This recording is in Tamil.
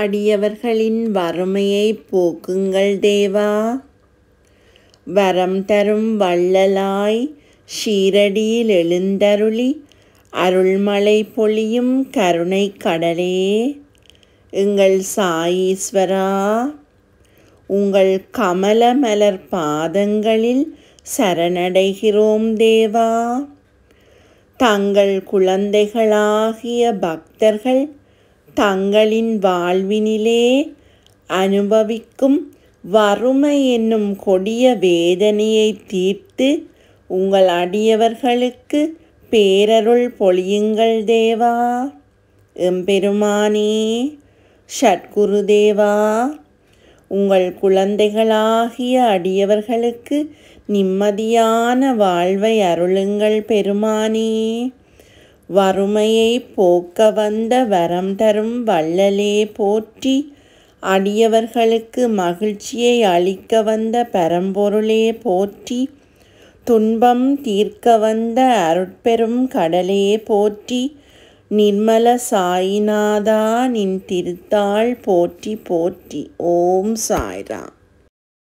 அடியவர்களின் வறுமையை போக்குங்கள் தேவா வரம் தரும் வள்ளலாய் ஷீரடியில் எழுந்தருளி அருள்மலை பொழியும் கருணை கடலே எங்கள் சாயீஸ்வரா உங்கள் கமல மலர் பாதங்களில் சரணடைகிறோம் தேவா தங்கள் குழந்தைகளாகிய பக்தர்கள் தங்களின் வாழ்வினிலே அனுபவிக்கும் வறுமை என்னும் கொடிய வேதனையை தீர்த்து உங்கள் அடியவர்களுக்கு பேரருள் பொழியுங்கள் தேவா எம்பெருமானே ஷட்குரு தேவா உங்கள் குழந்தைகளாகிய அடியவர்களுக்கு நிம்மதியான வாழ்வை அருளுங்கள் பெருமானே வறுமையை போக்க வந்த வரம் தரும் வள்ளலே போற்றி அடியவர்களுக்கு மகிழ்ச்சியை அளிக்க வந்த பெரம்பொருளே போற்றி துன்பம் தீர்க்க வந்த அருட்பெரும் கடலே போற்றி நிர்மல சாயிநாதா நின் திருத்தாள் போற்றி போற்றி ஓம் சாய்ராம்